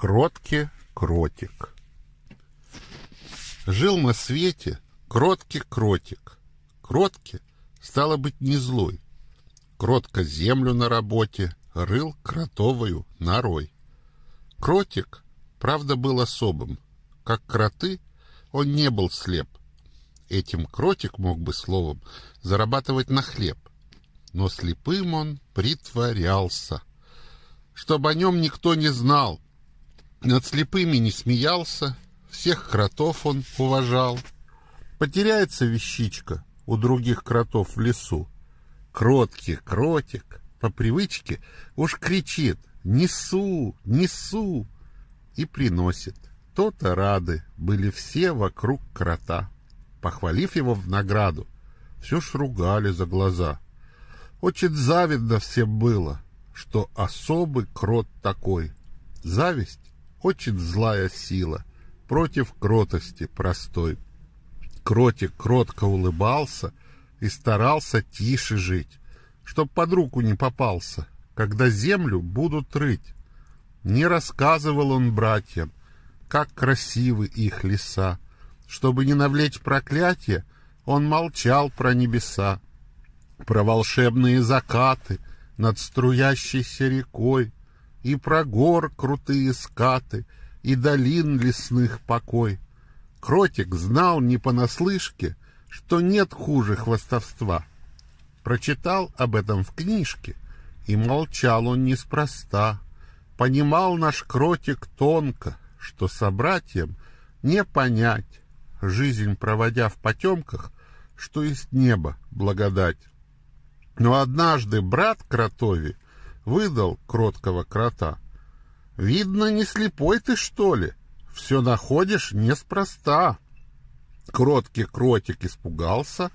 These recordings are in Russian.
Кротки кротик. Жил на свете кротки кротик. Кротки стало быть не злой. Кротко землю на работе рыл кротовою норой. Кротик, правда, был особым. Как кроты, он не был слеп. Этим кротик мог бы словом зарабатывать на хлеб. Но слепым он притворялся. Чтобы о нем никто не знал, над слепыми не смеялся, всех кротов он уважал. Потеряется вещичка у других кротов в лесу. Кроткий кротик по привычке уж кричит «Несу! Несу!» и приносит. То-то рады были все вокруг крота. Похвалив его в награду, все ж ругали за глаза. Очень завидно всем было, что особый крот такой. Зависть очень злая сила, против кротости простой. Кротик кротко улыбался и старался тише жить, чтоб под руку не попался, когда землю будут рыть. Не рассказывал он братьям, как красивы их леса. Чтобы не навлечь проклятие, он молчал про небеса, про волшебные закаты над струящейся рекой, и про гор крутые скаты, и долин лесных покой. Кротик знал не понаслышке, что нет хуже хвостовства. Прочитал об этом в книжке, и молчал он неспроста. Понимал наш кротик тонко, что собратьям не понять, жизнь проводя в потемках, что из неба благодать. Но однажды брат кротови — выдал кроткого крота. «Видно, не слепой ты, что ли? Все находишь неспроста». Кроткий кротик испугался,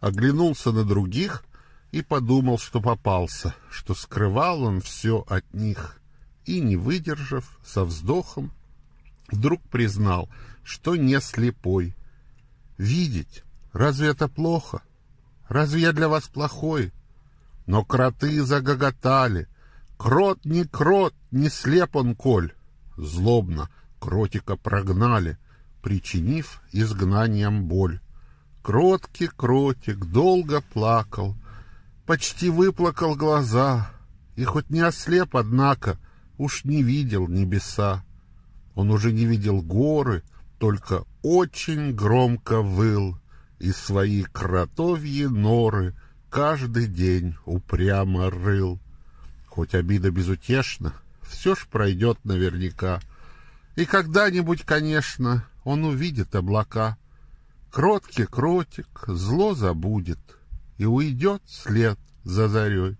оглянулся на других и подумал, что попался, что скрывал он все от них. И, не выдержав, со вздохом, вдруг признал, что не слепой. «Видеть? Разве это плохо? Разве я для вас плохой?» Но кроты загоготали, Крот не крот, не слеп он, Коль. Злобно кротика прогнали, причинив изгнанием боль. Кроткий кротик долго плакал, почти выплакал глаза, И хоть не ослеп, однако, уж не видел небеса. Он уже не видел горы, только очень громко выл И свои кротовьи норы каждый день упрямо рыл. Хоть обида безутешна, все ж пройдет наверняка. И когда-нибудь, конечно, он увидит облака. Кроткий кротик зло забудет и уйдет след за зарей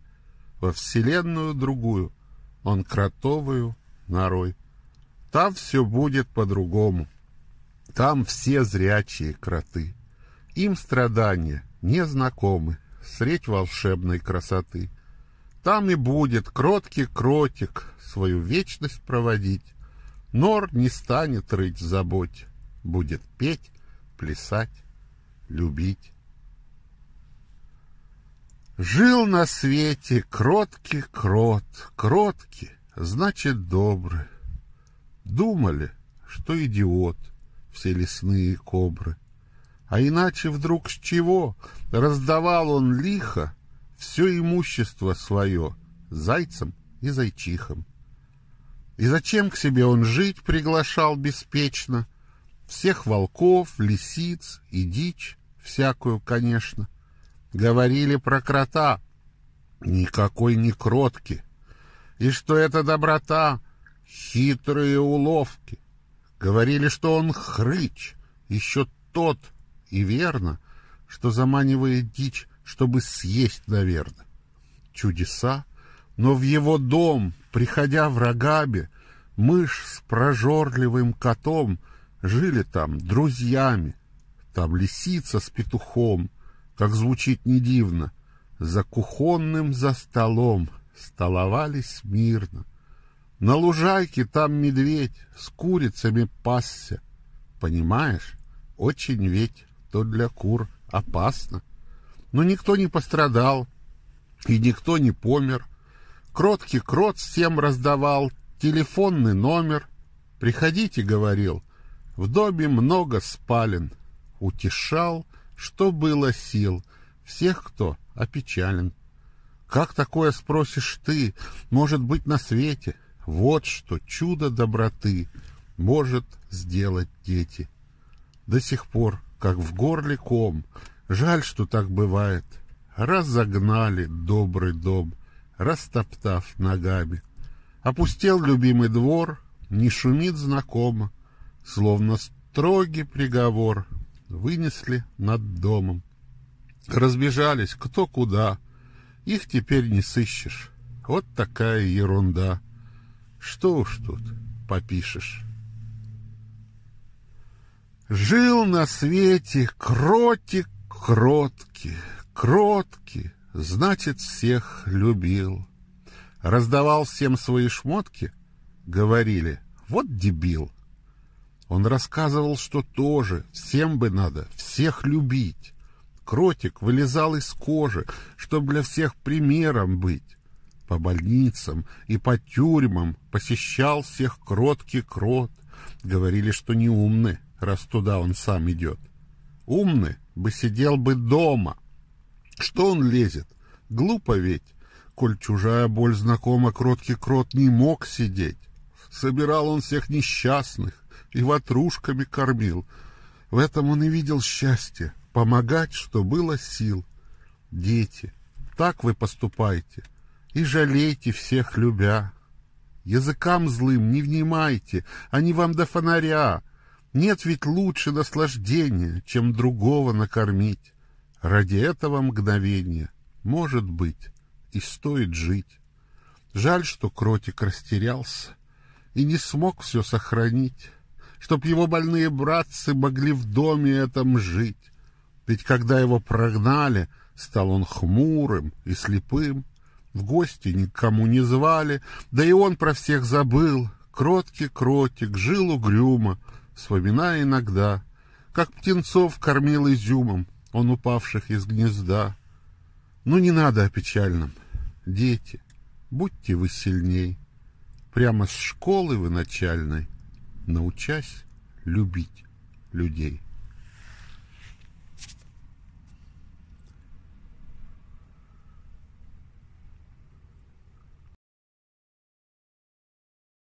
во вселенную другую, он кротовую нарой. Там все будет по-другому. Там все зрячие кроты. Им страдания не знакомы, средь волшебной красоты. Там и будет кроткий кротик свою вечность проводить. Нор не станет рыть в заботе, будет петь, плясать, любить. Жил на свете кроткий крот, кроткий, значит добрый. Думали, что идиот все лесные кобры. А иначе вдруг с чего раздавал он лихо все имущество свое зайцам и зайчихам. И зачем к себе он жить приглашал беспечно? Всех волков, лисиц и дичь, всякую, конечно. Говорили про крота, никакой не кротки. И что это доброта, хитрые уловки. Говорили, что он хрыч, еще тот, и верно, что заманивает дичь чтобы съесть, наверное. Чудеса. Но в его дом, приходя в Рогабе, мышь с прожорливым котом жили там друзьями. Там лисица с петухом, как звучит не дивно, за кухонным за столом столовались мирно. На лужайке там медведь с курицами пасся. Понимаешь, очень ведь то для кур опасно но никто не пострадал и никто не помер. Кроткий крот всем раздавал, телефонный номер. «Приходите», — говорил, — «в доме много спален». Утешал, что было сил, всех, кто опечален. «Как такое, спросишь ты, может быть на свете? Вот что чудо доброты может сделать дети». До сих пор, как в горле ком, — Жаль, что так бывает. Разогнали добрый дом, растоптав ногами. Опустел любимый двор, не шумит знакомо, Словно строгий приговор вынесли над домом. Разбежались кто куда, их теперь не сыщешь. Вот такая ерунда. Что уж тут попишешь. Жил на свете кротик Кротки, кротки, значит, всех любил. Раздавал всем свои шмотки, говорили, вот дебил. Он рассказывал, что тоже всем бы надо всех любить. Кротик вылезал из кожи, чтобы для всех примером быть. По больницам и по тюрьмам посещал всех кроткий крот. Говорили, что не умны, раз туда он сам идет. — Умный бы сидел бы дома. Что он лезет? Глупо ведь. Коль чужая боль знакома, кроткий крот не мог сидеть. Собирал он всех несчастных и ватрушками кормил. В этом он и видел счастье, помогать, что было сил. Дети, так вы поступайте и жалейте всех любя. Языкам злым не внимайте, они вам до фонаря — нет ведь лучше наслаждения, чем другого накормить. Ради этого мгновения, может быть, и стоит жить. Жаль, что кротик растерялся и не смог все сохранить, чтоб его больные братцы могли в доме этом жить. Ведь когда его прогнали, стал он хмурым и слепым, в гости никому не звали, да и он про всех забыл. Кроткий кротик жил угрюмо, вспоминая иногда, как птенцов кормил изюмом он упавших из гнезда. Ну, не надо о печальном. Дети, будьте вы сильней. Прямо с школы вы начальной, научась любить людей.